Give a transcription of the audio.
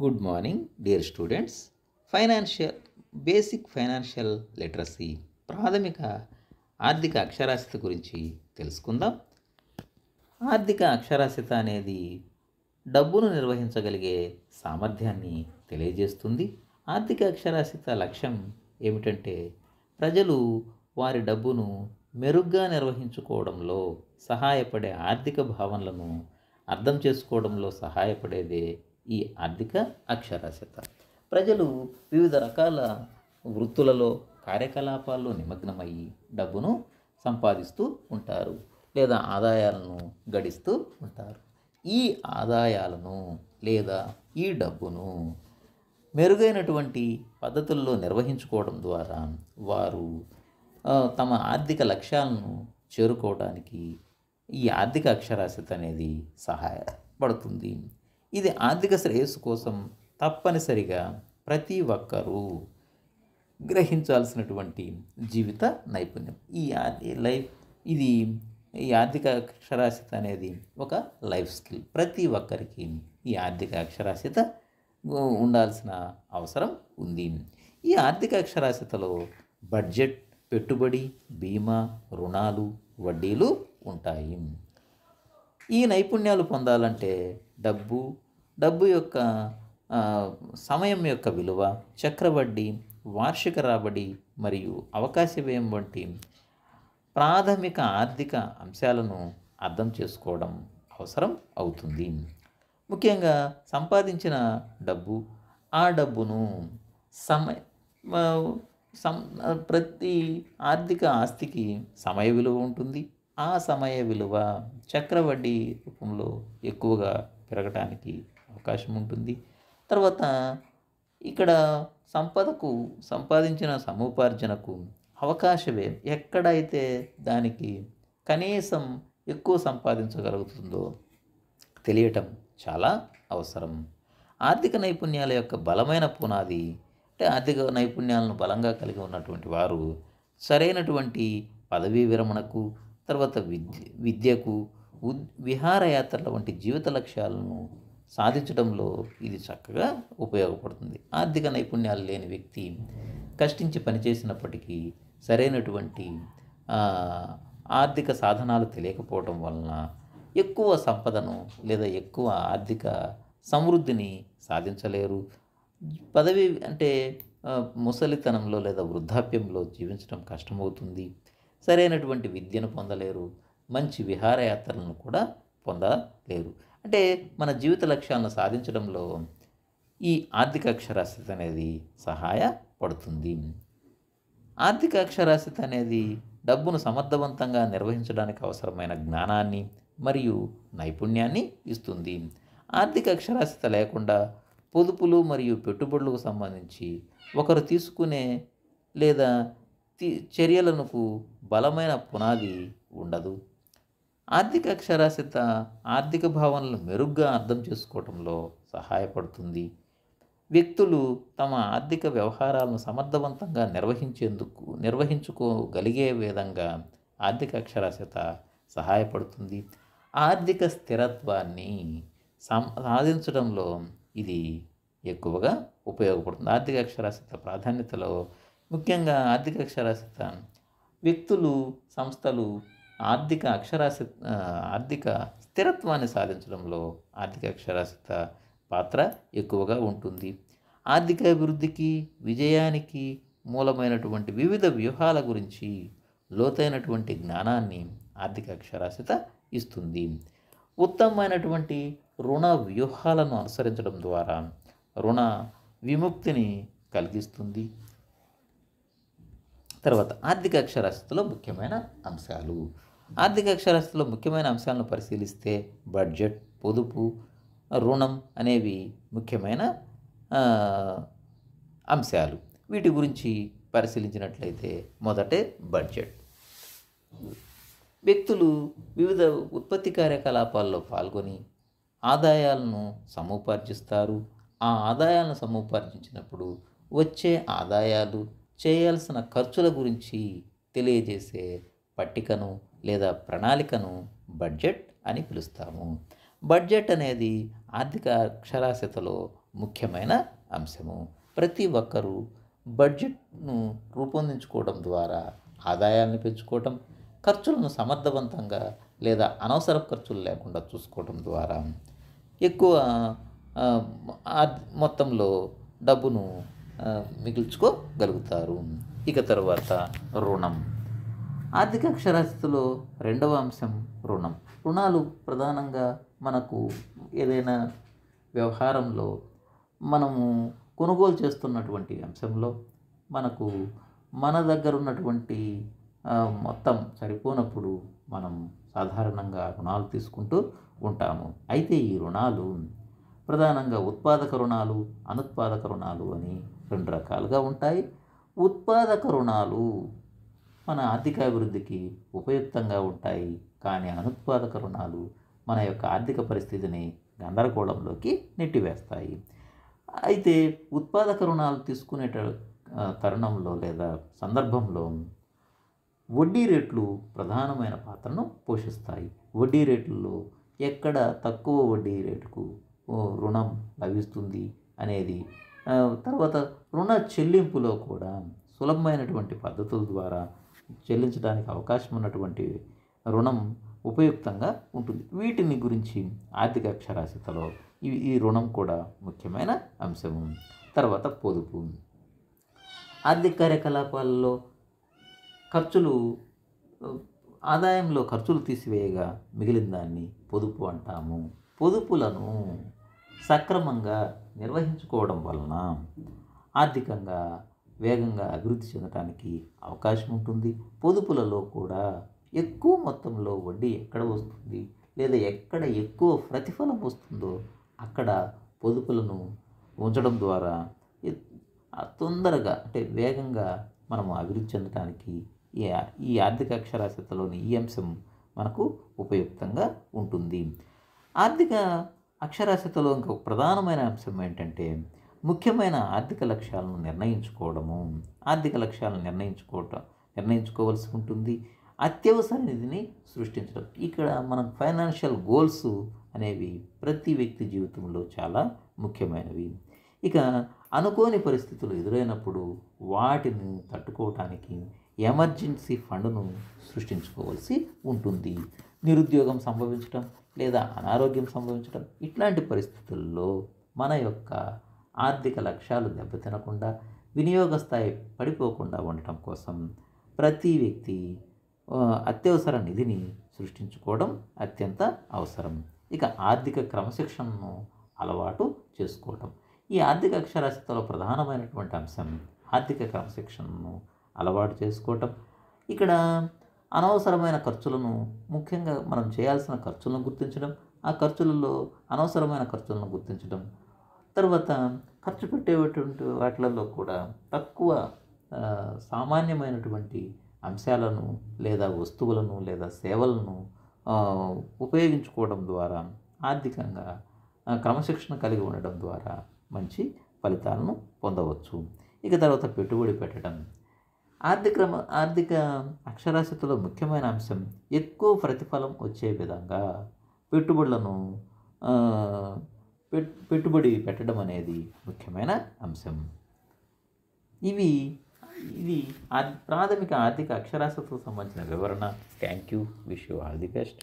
good morning dear students financial basic financial literacy ప్రాథమిక ఆర్థిక అక్షరాస్యత గురించి తెలుసుకుందాం ఆర్థిక అక్షరాస్యత అనేది డబ్బును నిర్వహించగలిగే సామర్థ్యాన్ని తెలియజేస్తుంది ఆర్థిక అక్షరాస్యత లక్ష్యం ఏమిటంటే ప్రజలు వారి డబ్బును మెరుగ్గా నిర్వహించుకోవడంలో సహాయపడే ఆర్థిక భావనలను అర్థం చేసుకోవడంలో సహాయపడేదే ఈ ఆర్థిక అక్షరాస్యత ప్రజలు వివిధ రకాల వృత్తులలో కార్యకలాపాల్లో నిమగ్నమయ్యి డబ్బును సంపాదిస్తూ ఉంటారు లేదా ఆదాయాలను గడిస్తూ ఉంటారు ఈ ఆదాయాలను లేదా ఈ డబ్బును మెరుగైనటువంటి పద్ధతుల్లో నిర్వహించుకోవడం ద్వారా వారు తమ ఆర్థిక లక్ష్యాలను చేరుకోవడానికి ఈ ఆర్థిక అక్షరాస్యత అనేది సహాయపడుతుంది ఇది ఆర్థిక శ్రేయస్సు కోసం తప్పనిసరిగా ప్రతి ఒక్కరూ గ్రహించాల్సినటువంటి జీవిత నైపుణ్యం ఈ లైఫ్ ఇది ఈ ఆర్థిక అక్షరాస్యత అనేది ఒక లైఫ్ స్కిల్ ప్రతి ఒక్కరికి ఈ ఆర్థిక అక్షరాస్యత ఉండాల్సిన అవసరం ఉంది ఈ ఆర్థిక అక్షరాస్యతలో బడ్జెట్ పెట్టుబడి బీమా రుణాలు వడ్డీలు ఉంటాయి ఈ నైపుణ్యాలు పొందాలంటే డబ్బు డబ్బు యొక్క సమయం యొక్క విలువ చక్రవడ్డీ వార్షిక రాబడి మరియు అవకాశ వ్యయం వంటి ప్రాథమిక ఆర్థిక అంశాలను అర్థం చేసుకోవడం అవసరం అవుతుంది ముఖ్యంగా సంపాదించిన డబ్బు ఆ డబ్బును సమయ ప్రతి ఆర్థిక ఆస్తికి సమయ విలువ ఉంటుంది ఆ సమయ విలువ చక్రవడ్డీ రూపంలో ఎక్కువగా పెరగటానికి అవకాశం ఉంటుంది తర్వాత ఇక్కడ సంపదకు సంపాదించిన సముపార్జనకు అవకాశమే ఎక్కడైతే దానికి కనీసం ఎక్కువ సంపాదించగలుగుతుందో తెలియటం చాలా అవసరం ఆర్థిక నైపుణ్యాల యొక్క బలమైన పునాది అంటే ఆర్థిక నైపుణ్యాలను బలంగా కలిగి ఉన్నటువంటి వారు సరైనటువంటి పదవీ విరమణకు తర్వాత విద్య విద్యకు విహారయాత్రల వంటి జీవిత లక్ష్యాలను సాధించడంలో ఇది చక్కగా ఉపయోగపడుతుంది ఆర్థిక నైపుణ్యాలు లేని వ్యక్తి కష్టించి పనిచేసినప్పటికీ సరైనటువంటి ఆర్థిక సాధనాలు తెలియకపోవడం వలన ఎక్కువ సంపదను లేదా ఎక్కువ ఆర్థిక సమృద్ధిని సాధించలేరు పదవి అంటే ముసలితనంలో లేదా వృద్ధాప్యంలో జీవించడం కష్టమవుతుంది సరైనటువంటి విద్యను పొందలేరు మంచి విహారయాత్రలను కూడా పొందలేరు అంటే మన జీవిత లక్ష్యాలను సాధించడంలో ఈ ఆర్థిక అక్షరాస్యత అనేది సహాయపడుతుంది ఆర్థిక అక్షరాస్యత అనేది డబ్బును సమర్థవంతంగా నిర్వహించడానికి అవసరమైన జ్ఞానాన్ని మరియు నైపుణ్యాన్ని ఇస్తుంది ఆర్థిక అక్షరాస్యత లేకుండా పొదుపులు మరియు పెట్టుబడులకు సంబంధించి ఒకరు తీసుకునే లేదా చర్యలకు బలమైన పునాది ఉండదు ఆర్థిక అక్షరాస్యత ఆర్థిక భావనలు మెరుగ్గా అర్థం చేసుకోవటంలో సహాయపడుతుంది వ్యక్తులు తమ ఆర్థిక వ్యవహారాలను సమర్థవంతంగా నిర్వహించేందుకు నిర్వహించుకోగలిగే విధంగా ఆర్థిక అక్షరాస్యత సహాయపడుతుంది ఆర్థిక స్థిరత్వాన్ని సాధించడంలో ఇది ఎక్కువగా ఉపయోగపడుతుంది ఆర్థిక అక్షరాస్యత ప్రాధాన్యతలో ముఖ్యంగా ఆర్థిక అక్షరాస్యత వ్యక్తులు సంస్థలు ఆర్థిక అక్షరాస్యత ఆర్థిక స్థిరత్వాన్ని సాధించడంలో ఆర్థిక అక్షరాస్యత పాత్ర ఎక్కువగా ఉంటుంది ఆర్థిక అభివృద్ధికి విజయానికి మూలమైనటువంటి వివిధ వ్యూహాల గురించి లోతైనటువంటి జ్ఞానాన్ని ఆర్థిక అక్షరాస్యత ఇస్తుంది ఉత్తమమైనటువంటి రుణ వ్యూహాలను అనుసరించడం ద్వారా రుణ విముక్తిని కలిగిస్తుంది తర్వాత ఆర్థిక అక్షరాస్యతలో ముఖ్యమైన అంశాలు ఆర్థిక అక్షరాస్యతలో ముఖ్యమైన అంశాలను పరిశీలిస్తే బడ్జెట్ పొదుపు రుణం అనేవి ముఖ్యమైన అంశాలు వీటి గురించి పరిశీలించినట్లయితే మొదటే బడ్జెట్ వ్యక్తులు వివిధ ఉత్పత్తి కార్యకలాపాల్లో పాల్గొని ఆదాయాలను సముపార్జిస్తారు ఆ ఆదాయాలను సముపార్జించినప్పుడు వచ్చే ఆదాయాలు చేయాల్సిన ఖర్చుల గురించి తెలియజేసే పట్టికను లేదా ప్రణాళికను బడ్జెట్ అని పిలుస్తాము బడ్జెట్ అనేది ఆర్థిక అక్షరాస్యతలో ముఖ్యమైన అంశము ప్రతి ఒక్కరూ బడ్జెట్ను రూపొందించుకోవడం ద్వారా ఆదాయాన్ని పెంచుకోవటం ఖర్చులను సమర్థవంతంగా లేదా అనవసర ఖర్చులు లేకుండా చూసుకోవడం ద్వారా ఎక్కువ మొత్తంలో డబ్బును మిగుల్చుకోగలుగుతారు ఇక తర్వాత రుణం ఆర్థిక అక్షరాస్యతలో రెండవ అంశం రుణం రుణాలు ప్రధానంగా మనకు ఏదైనా వ్యవహారంలో మనము కొనుగోలు చేస్తున్నటువంటి అంశంలో మనకు మన దగ్గర ఉన్నటువంటి మొత్తం సరిపోనప్పుడు మనం సాధారణంగా రుణాలు తీసుకుంటూ ఉంటాము అయితే ఈ రుణాలు ప్రధానంగా ఉత్పాదక రుణాలు అనుత్పాదక రుణాలు అని రెండు రకాలుగా ఉంటాయి ఉత్పాదక రుణాలు మన ఆర్థిక అభివృద్ధికి ఉపయుక్తంగా ఉంటాయి కానీ అనుత్పాదక రుణాలు మన యొక్క ఆర్థిక పరిస్థితిని గందరగోళంలోకి నెట్టివేస్తాయి అయితే ఉత్పాదక రుణాలు తీసుకునే తరుణంలో లేదా సందర్భంలో వడ్డీ రేట్లు ప్రధానమైన పాత్రను పోషిస్తాయి వడ్డీ రేట్లలో ఎక్కడ తక్కువ వడ్డీ రేటుకు రుణం లభిస్తుంది అనేది తర్వాత రుణ చెల్లింపులో కూడా సులభమైనటువంటి పద్ధతుల ద్వారా చెల్లించడానికి అవకాశం ఉన్నటువంటి రుణం ఉపయుక్తంగా ఉంటుంది వీటిని గురించి ఆర్థిక అక్షరాస్యతలో ఇవి ఈ రుణం కూడా ముఖ్యమైన అంశము తర్వాత పొదుపు ఆర్థిక కార్యకలాపాలలో ఖర్చులు ఆదాయంలో ఖర్చులు తీసివేయగా మిగిలిన దాన్ని పొదుపు అంటాము పొదుపులను సక్రమంగా నిర్వహించుకోవడం వలన ఆర్థికంగా వేగంగా అభివృద్ధి చెందటానికి అవకాశం ఉంటుంది పొదుపులలో కూడా ఎక్కువ మొత్తంలో వడ్డీ ఎక్కడ వస్తుంది లేదా ఎక్కడ ఎక్కువ ప్రతిఫలం వస్తుందో అక్కడ పొదుపులను ఉంచడం ద్వారా తొందరగా అంటే వేగంగా మనము అభివృద్ధి చెందడానికి ఈ ఆర్థిక అక్షరాస్యతలోని ఈ అంశం మనకు ఉపయుక్తంగా ఉంటుంది ఆర్థిక అక్షరాస్యతలో ఇంకొక ప్రధానమైన అంశం ఏంటంటే ముఖ్యమైన ఆర్థిక లక్ష్యాలను నిర్ణయించుకోవడము ఆర్థిక లక్ష్యాలను నిర్ణయించుకోవటం నిర్ణయించుకోవాల్సి ఉంటుంది అత్యవసర నిధిని సృష్టించడం ఇక్కడ మనం ఫైనాన్షియల్ గోల్స్ అనేవి ప్రతి వ్యక్తి జీవితంలో చాలా ముఖ్యమైనవి ఇక అనుకోని పరిస్థితులు ఎదురైనప్పుడు వాటిని తట్టుకోవటానికి ఎమర్జెన్సీ ఫండ్ను సృష్టించుకోవాల్సి ఉంటుంది నిరుద్యోగం సంభవించడం లేదా అనారోగ్యం సంభవించడం ఇట్లాంటి పరిస్థితుల్లో మన యొక్క ఆర్థిక లక్ష్యాలు దెబ్బతినకుండా వినియోగ స్థాయి పడిపోకుండా ఉండటం కోసం ప్రతి వ్యక్తి అత్యవసర నిధిని సృష్టించుకోవడం అత్యంత అవసరం ఇక ఆర్థిక క్రమశిక్షణను అలవాటు చేసుకోవటం ఈ ఆర్థిక అక్షరాస్యతలో ప్రధానమైనటువంటి అంశం ఆర్థిక క్రమశిక్షణను అలవాటు చేసుకోవటం ఇక్కడ అనవసరమైన ఖర్చులను ముఖ్యంగా మనం చేయాల్సిన ఖర్చులను గుర్తించడం ఆ ఖర్చులలో అనవసరమైన ఖర్చులను గుర్తించడం తర్వాత ఖర్చు పెట్టేటువంటి వాటిలలో కూడా తక్కువ సామాన్యమైనటువంటి అంశాలను లేదా వస్తువులను లేదా సేవలను ఉపయోగించుకోవడం ద్వారా ఆర్థికంగా క్రమశిక్షణ కలిగి ఉండడం ద్వారా మంచి ఫలితాలను పొందవచ్చు ఇక తర్వాత పెట్టుబడి పెట్టడం ఆర్థిక ఆర్థిక అక్షరాస్యతలో ముఖ్యమైన అంశం ఎక్కువ ప్రతిఫలం వచ్చే విధంగా పెట్టుబడులను పెట్టుబడి పెట్టడం అనేది ముఖ్యమైన అంశం ఇవి ఇది ప్రాథమిక ఆర్థిక అక్షరాస్యతకు సంబంధించిన వివరణ thank you wish you all the best